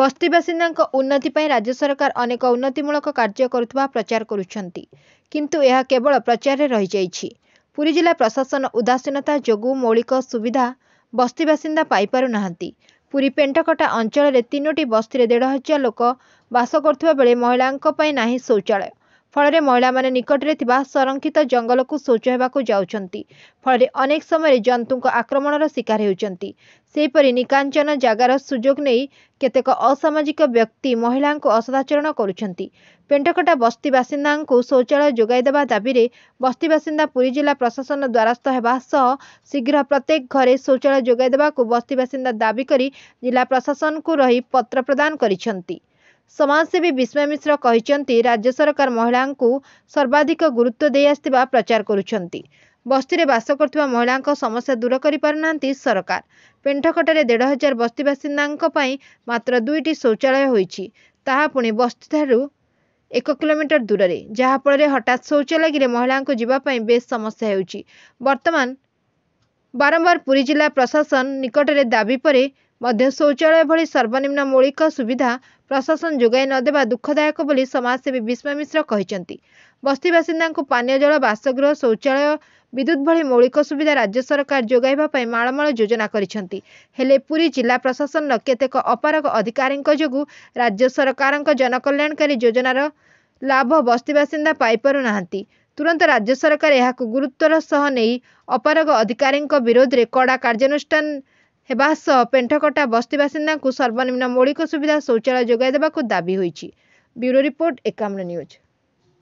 ବସ୍ତି ବାସିନ୍ଦାଙ୍କ ଉନ୍ନତି ପାଇଁ ରାଜ୍ୟ ସରକାର ଅନେକ ଉନ୍ନତିମୂଳକ କାର୍ଯ୍ୟ କରୁଥିବା ପ୍ରଚାର କରୁଛନ୍ତି କିନ୍ତୁ ଏହା କେବଳ ପ୍ରଚାରରେ ରହିଯାଇଛି ପୁରୀ ଜିଲ୍ଲା ପ୍ରଶାସନ ଉଦାସୀନତା ଯୋଗୁଁ ମୌଳିକ ସୁବିଧା ବସ୍ତି ବାସିନ୍ଦା ପାଇପାରୁନାହାନ୍ତି ପୁରୀ ପେଣ୍ଟକଟା ଅଞ୍ଚଳରେ ତିନୋଟି ବସ୍ତିରେ ଦେଢ଼ ହଜାର ଲୋକ ବାସ କରୁଥିବା ବେଳେ ମହିଳାଙ୍କ ପାଇଁ ନାହିଁ ଶୌଚାଳୟ ଫଳରେ ମହିଳାମାନେ ନିକଟରେ ଥିବା ସଂରକ୍ଷିତ ଜଙ୍ଗଲକୁ ଶୌଚ ହେବାକୁ ଯାଉଛନ୍ତି ଫଳରେ ଅନେକ ସମୟରେ ଜନ୍ତୁଙ୍କ ଆକ୍ରମଣର ଶିକାର ହେଉଛନ୍ତି ସେହିପରି ନିକାଞ୍ଚନ ଜାଗାର ସୁଯୋଗ ନେଇ କେତେକ ଅସାମାଜିକ ବ୍ୟକ୍ତି ମହିଳାଙ୍କୁ ଅସଦାଚରଣ କରୁଛନ୍ତି ପେଣ୍ଟକଟା ବସ୍ତି ବାସିନ୍ଦାଙ୍କୁ ଶୌଚାଳୟ ଯୋଗାଇଦେବା ଦାବିରେ ବସ୍ତି ବାସିନ୍ଦା ପୁରୀ ଜିଲ୍ଲା ପ୍ରଶାସନ ଦ୍ୱାରସ୍ଥ ହେବା ସହ ଶୀଘ୍ର ପ୍ରତ୍ୟେକ ଘରେ ଶୌଚାଳୟ ଯୋଗାଇଦେବାକୁ ବସ୍ତି ବାସିନ୍ଦା ଦାବି କରି ଜିଲ୍ଲା ପ୍ରଶାସନକୁ ରହି ପତ୍ର ପ୍ରଦାନ କରିଛନ୍ତି ସମାଜସେବୀ ବିଷ୍ମ ମିଶ୍ର କହିଛନ୍ତି ରାଜ୍ୟ ସରକାର ମହିଳାଙ୍କୁ ସର୍ବାଧିକ ଗୁରୁତ୍ୱ ଦେଇଆସିଥିବା ପ୍ରଚାର କରୁଛନ୍ତି ବସ୍ତିରେ ବାସ କରୁଥିବା ମହିଳାଙ୍କ ସମସ୍ୟା ଦୂର କରିପାରୁନାହାନ୍ତି ସରକାର ପେଣ୍ଠକଟରେ ଦେଢ଼ ହଜାର ବସ୍ତି ବାସିନ୍ଦାଙ୍କ ପାଇଁ ମାତ୍ର ଦୁଇଟି ଶୌଚାଳୟ ହୋଇଛି ତାହା ପୁଣି ବସ୍ତିଠାରୁ ଏକ କିଲୋମିଟର ଦୂରରେ ଯାହାଫଳରେ ହଠାତ୍ ଶୌଚ ଲାଗିଲେ ମହିଳାଙ୍କୁ ଯିବା ପାଇଁ ବେଶ୍ ସମସ୍ୟା ହେଉଛି ବର୍ତ୍ତମାନ ବାରମ୍ବାର ପୁରୀ ଜିଲ୍ଲା ପ୍ରଶାସନ ନିକଟରେ ଦାବି ପରେ ମଧ୍ୟ ଶୌଚାଳୟ ଭଳି ସର୍ବନିମ୍ନ ମୌଳିକ ସୁବିଧା ପ୍ରଶାସନ ଯୋଗାଇ ନଦେବା ଦୁଃଖଦାୟକ ବୋଲି ସମାଜସେବୀ ବିଷ୍ମ ମିଶ୍ର କହିଛନ୍ତି ବସ୍ତି ବାସିନ୍ଦାଙ୍କୁ ପାନୀୟ ଜଳ ବାସଗୃହ ଶୌଚାଳୟ ବିଦ୍ୟୁତ୍ ଭଳି ମୌଳିକ ସୁବିଧା ରାଜ୍ୟ ସରକାର ଯୋଗାଇବା ପାଇଁ ମାଳମାଳ ଯୋଜନା କରିଛନ୍ତି ହେଲେ ପୁରୀ ଜିଲ୍ଲା ପ୍ରଶାସନର କେତେକ ଅପାରଗ ଅଧିକାରୀଙ୍କ ଯୋଗୁଁ ରାଜ୍ୟ ସରକାରଙ୍କ ଜନକଲ୍ୟାଣକାରୀ ଯୋଜନାର ଲାଭ ବସ୍ତି ବସ୍ତିବାସିନ୍ଦା ପାଇପାରୁନାହାନ୍ତି ତୁରନ୍ତ ରାଜ୍ୟ ସରକାର ଏହାକୁ ଗୁରୁତ୍ୱର ସହ ନେଇ ଅପାରଗ ଅଧିକାରୀଙ୍କ ବିରୋଧରେ କଡ଼ା କାର୍ଯ୍ୟାନୁଷ୍ଠାନ ହେବା ସହ ପେଣ୍ଠକଟା ବସ୍ତି ବାସିନ୍ଦାଙ୍କୁ ସର୍ବନିମ୍ନ ମୌଳିକ ସୁବିଧା ଶୌଚାଳୟ ଯୋଗାଇ ଦେବାକୁ ଦାବି ହୋଇଛି ବ୍ୟୁରୋ ରିପୋର୍ଟ ଏକାମ୍ର ନ୍ୟୁଜ୍